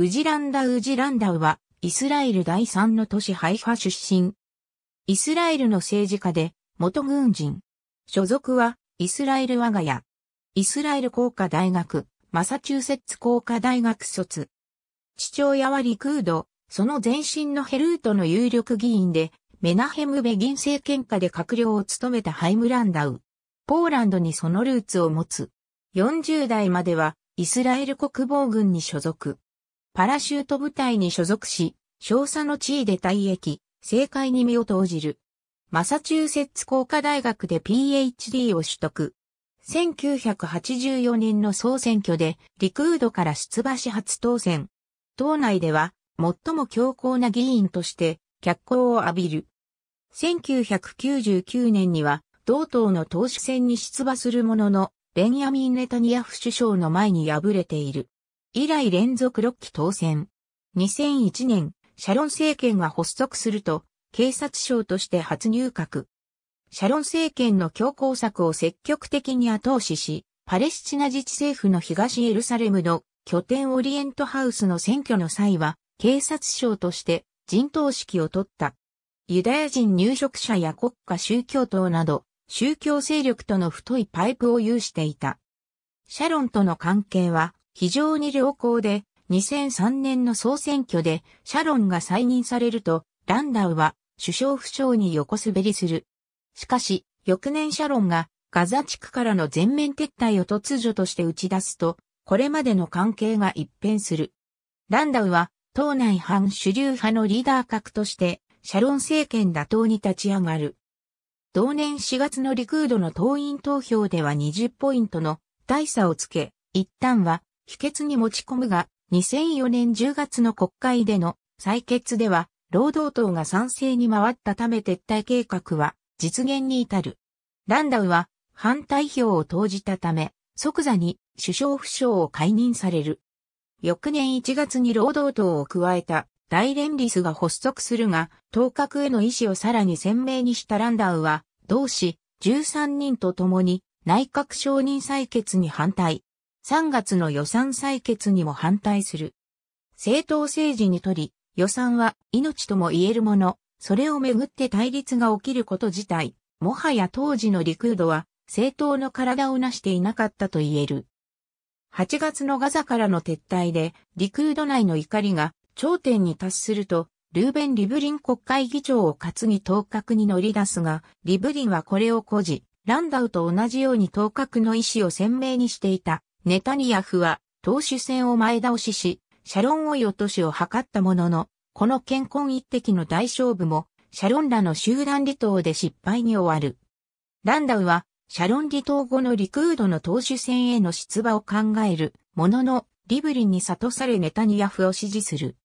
ウジランダ・ウジランダウは、イスラエル第3の都市ハイファ出身。イスラエルの政治家で、元軍人。所属は、イスラエル我が家。イスラエル工科大学、マサチューセッツ工科大学卒。父親はリクード、その前身のヘルートの有力議員で、メナヘム・ベギン政権下で閣僚を務めたハイムランダウ。ポーランドにそのルーツを持つ。40代までは、イスラエル国防軍に所属。パラシュート部隊に所属し、少佐の地位で退役、政界に身を投じる。マサチューセッツ工科大学で PhD を取得。1984年の総選挙でリクードから出馬し初当選。党内では最も強硬な議員として脚光を浴びる。1999年には同党の党首選に出馬するものの、ベンヤミン・ネタニヤフ首相の前に敗れている。以来連続6期当選。2001年、シャロン政権が発足すると、警察省として初入閣。シャロン政権の強硬策を積極的に後押しし、パレスチナ自治政府の東エルサレムの拠点オリエントハウスの選挙の際は、警察省として人頭指揮を取った。ユダヤ人入植者や国家宗教党など、宗教勢力との太いパイプを有していた。シャロンとの関係は、非常に良好で、2003年の総選挙でシャロンが再任されると、ランダウは首相不詳に横滑りする。しかし、翌年シャロンがガザ地区からの全面撤退を突如として打ち出すと、これまでの関係が一変する。ランダウは、党内反主流派のリーダー格として、シャロン政権打倒に立ち上がる。同年4月のリクードの党員投票では20ポイントの大差をつけ、一旦は否決に持ち込むが、2004年10月の国会での採決では、労働党が賛成に回ったため撤退計画は実現に至る。ランダウは反対票を投じたため、即座に首相府相を解任される。翌年1月に労働党を加えた大連立が発足するが、当確への意思をさらに鮮明にしたランダウは、同志13人と共に内閣承認採決に反対。3月の予算採決にも反対する。政党政治にとり、予算は命とも言えるもの、それをめぐって対立が起きること自体、もはや当時のリクードは政党の体を成していなかったと言える。8月のガザからの撤退で、リクード内の怒りが頂点に達すると、ルーベン・リブリン国会議長を担ぎ当格に乗り出すが、リブリンはこれを誇示、ランダウと同じように当格の意思を鮮明にしていた。ネタニヤフは党首選を前倒しし、シャロン追い落としを図ったものの、この健康一滴の大勝負も、シャロンらの集団離党で失敗に終わる。ランダウは、シャロン離党後のリクードの党首選への出馬を考える、ものの、リブリンに悟されネタニヤフを支持する。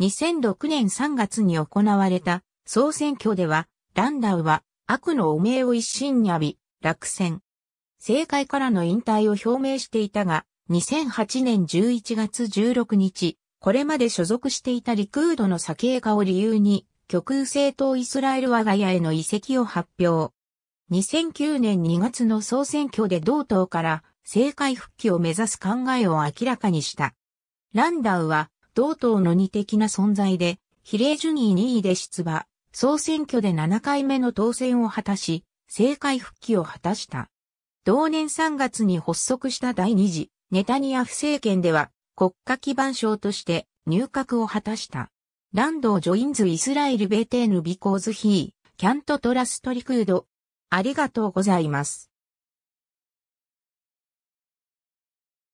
2006年3月に行われた総選挙では、ランダウは悪の汚名を一心に浴び、落選。政界からの引退を表明していたが、2008年11月16日、これまで所属していたリクードの左傾化を理由に、極右政党イスラエル我が家への移籍を発表。2009年2月の総選挙で同党から政界復帰を目指す考えを明らかにした。ランダウは同党の二的な存在で、比例順位2位で出馬、総選挙で7回目の当選を果たし、政界復帰を果たした。同年3月に発足した第2次ネタニヤフ政権では国家基盤省として入閣を果たした。ランドをジョインズイスラエルベーテーヌビコーズヒー、キャントトラストリクード。ありがとうございます。